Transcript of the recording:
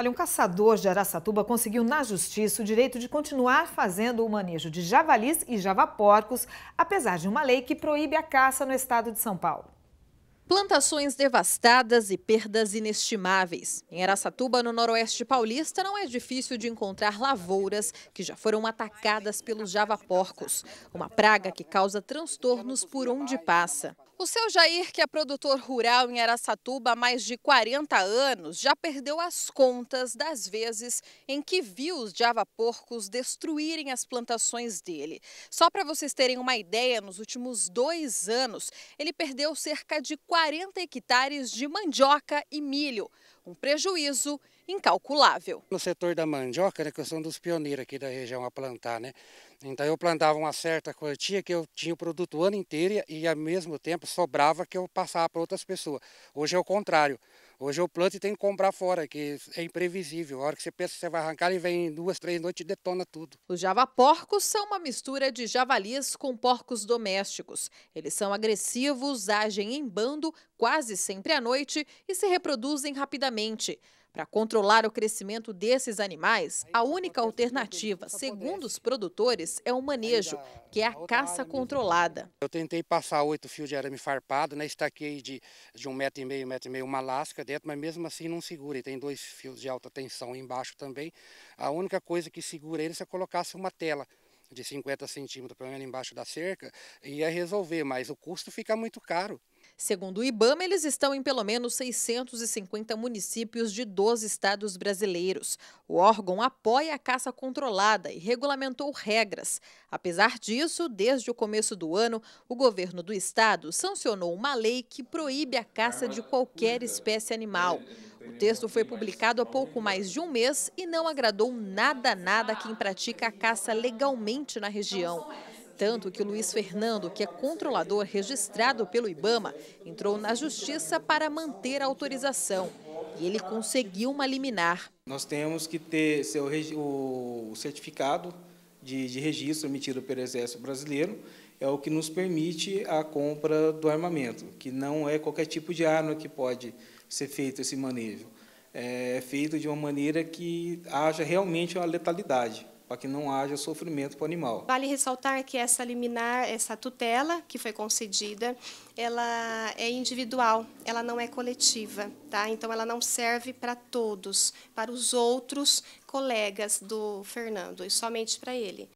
Olha, um caçador de Araçatuba conseguiu na justiça o direito de continuar fazendo o manejo de javalis e javaporcos, apesar de uma lei que proíbe a caça no estado de São Paulo. Plantações devastadas e perdas inestimáveis. Em Aracatuba, no noroeste paulista, não é difícil de encontrar lavouras que já foram atacadas pelos javaporcos, uma praga que causa transtornos por onde passa. O seu Jair, que é produtor rural em Aracatuba há mais de 40 anos, já perdeu as contas das vezes em que viu os javaporcos destruírem as plantações dele. Só para vocês terem uma ideia, nos últimos dois anos, ele perdeu cerca de 40 40 hectares de mandioca e milho, um prejuízo incalculável. No setor da mandioca, né, que eu sou um dos pioneiros aqui da região a plantar, né? Então eu plantava uma certa quantia que eu tinha o produto o ano inteiro e ao mesmo tempo sobrava que eu passava para outras pessoas. Hoje é o contrário. Hoje eu planto e tenho que comprar fora, que é imprevisível. A hora que você pensa que você vai arrancar, ele vem em duas, três noites e detona tudo. Os javaporcos são uma mistura de javalis com porcos domésticos. Eles são agressivos, agem em bando quase sempre à noite e se reproduzem rapidamente. Para controlar o crescimento desses animais, a única alternativa, segundo os produtores, é o manejo, que é a caça controlada. Eu tentei passar oito fios de arame farpado, né, estaquei de, de um metro e meio, metro e meio, uma lasca dentro, mas mesmo assim não segura. E tem dois fios de alta tensão embaixo também. A única coisa que segura ele é se eu colocasse uma tela de 50 centímetros, pelo menos embaixo da cerca, ia resolver, mas o custo fica muito caro. Segundo o IBAMA, eles estão em pelo menos 650 municípios de 12 estados brasileiros. O órgão apoia a caça controlada e regulamentou regras. Apesar disso, desde o começo do ano, o governo do estado sancionou uma lei que proíbe a caça de qualquer espécie animal. O texto foi publicado há pouco mais de um mês e não agradou nada, nada quem pratica a caça legalmente na região tanto que o Luiz Fernando, que é controlador registrado pelo Ibama, entrou na justiça para manter a autorização. E ele conseguiu uma liminar. Nós temos que ter seu, o certificado de, de registro emitido pelo Exército Brasileiro, é o que nos permite a compra do armamento, que não é qualquer tipo de arma que pode ser feito esse manejo. É, é feito de uma maneira que haja realmente uma letalidade para que não haja sofrimento para o animal. Vale ressaltar que essa liminar, essa tutela que foi concedida, ela é individual, ela não é coletiva, tá? Então ela não serve para todos, para os outros colegas do Fernando, e somente para ele.